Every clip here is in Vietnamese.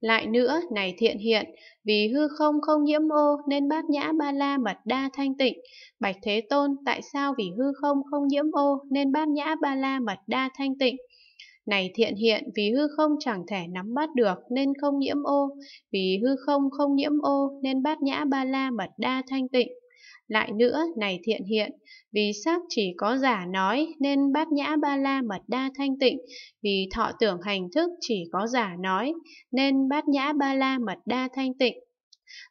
Lại nữa, này thiện hiện, vì hư không không nhiễm ô nên bát nhã ba la mật đa thanh tịnh. Bạch Thế Tôn, tại sao vì hư không không nhiễm ô nên bát nhã ba la mật đa thanh tịnh? Này thiện hiện, vì hư không chẳng thể nắm bắt được nên không nhiễm ô, vì hư không không nhiễm ô nên bát nhã ba la mật đa thanh tịnh. Lại nữa, này thiện hiện, vì sắc chỉ có giả nói nên bát nhã ba la mật đa thanh tịnh, vì thọ tưởng hành thức chỉ có giả nói nên bát nhã ba la mật đa thanh tịnh.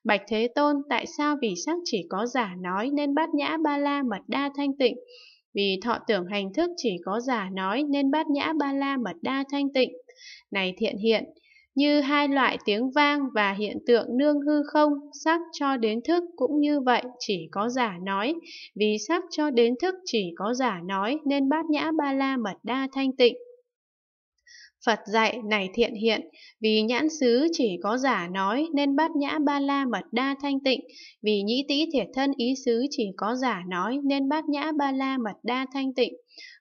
Bạch Thế Tôn, tại sao vì sắc chỉ có giả nói nên bát nhã ba la mật đa thanh tịnh? Vì thọ tưởng hành thức chỉ có giả nói nên bát nhã ba la mật đa thanh tịnh. Này thiện hiện, như hai loại tiếng vang và hiện tượng nương hư không, sắc cho đến thức cũng như vậy chỉ có giả nói, vì sắc cho đến thức chỉ có giả nói nên bát nhã ba la mật đa thanh tịnh. Phật dạy này thiện hiện, vì nhãn xứ chỉ có giả nói nên bát nhã ba la mật đa thanh tịnh, vì nhĩ tĩ thiệt thân ý xứ chỉ có giả nói nên bát nhã ba la mật đa thanh tịnh.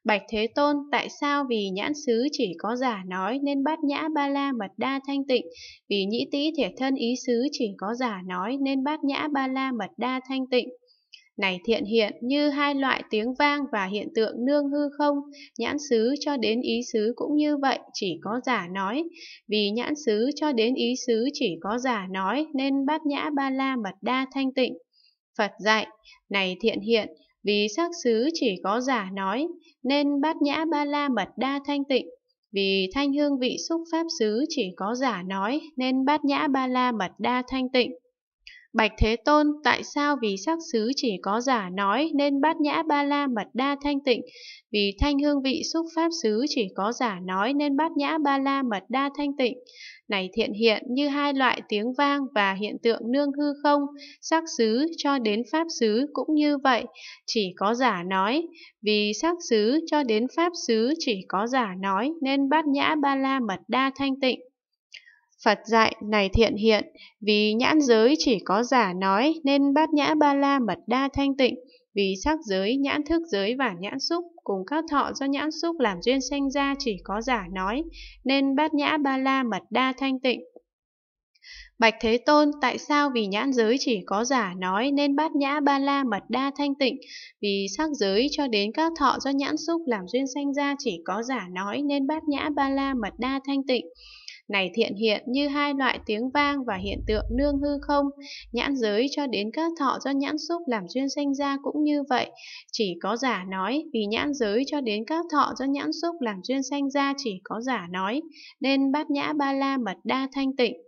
Bạch Thế Tôn, tại sao vì nhãn xứ chỉ có giả nói nên bát nhã ba la mật đa thanh tịnh, vì nhĩ tĩ thiệt thân ý xứ chỉ có giả nói nên bát nhã ba la mật đa thanh tịnh này thiện hiện như hai loại tiếng vang và hiện tượng nương hư không, nhãn xứ cho đến ý xứ cũng như vậy chỉ có giả nói. Vì nhãn xứ cho đến ý xứ chỉ có giả nói nên bát nhã ba la mật đa thanh tịnh. Phật dạy, này thiện hiện, vì sắc xứ chỉ có giả nói nên bát nhã ba la mật đa thanh tịnh. Vì thanh hương vị xúc pháp xứ chỉ có giả nói nên bát nhã ba la mật đa thanh tịnh. Bạch Thế Tôn tại sao vì sắc xứ chỉ có giả nói nên bát nhã ba la mật đa thanh tịnh, vì thanh hương vị xúc pháp xứ chỉ có giả nói nên bát nhã ba la mật đa thanh tịnh. Này thiện hiện như hai loại tiếng vang và hiện tượng nương hư không, sắc xứ cho đến pháp xứ cũng như vậy, chỉ có giả nói, vì sắc xứ cho đến pháp xứ chỉ có giả nói nên bát nhã ba la mật đa thanh tịnh. Phật dạy này thiện hiện, vì nhãn giới chỉ có giả nói nên bát nhã ba la mật đa thanh tịnh, vì sắc giới, nhãn thức giới và nhãn xúc cùng các thọ do nhãn xúc làm duyên sanh ra chỉ có giả nói, nên bát nhã ba la mật đa thanh tịnh. Bạch Thế Tôn, tại sao vì nhãn giới chỉ có giả nói nên bát nhã ba la mật đa thanh tịnh, vì sắc giới cho đến các thọ do nhãn xúc làm duyên sanh ra chỉ có giả nói nên bát nhã ba la mật đa thanh tịnh, này thiện hiện như hai loại tiếng vang và hiện tượng nương hư không, nhãn giới cho đến các thọ do nhãn xúc làm duyên sanh ra cũng như vậy, chỉ có giả nói vì nhãn giới cho đến các thọ do nhãn xúc làm duyên sanh ra chỉ có giả nói, nên bát nhã ba la mật đa thanh tịnh.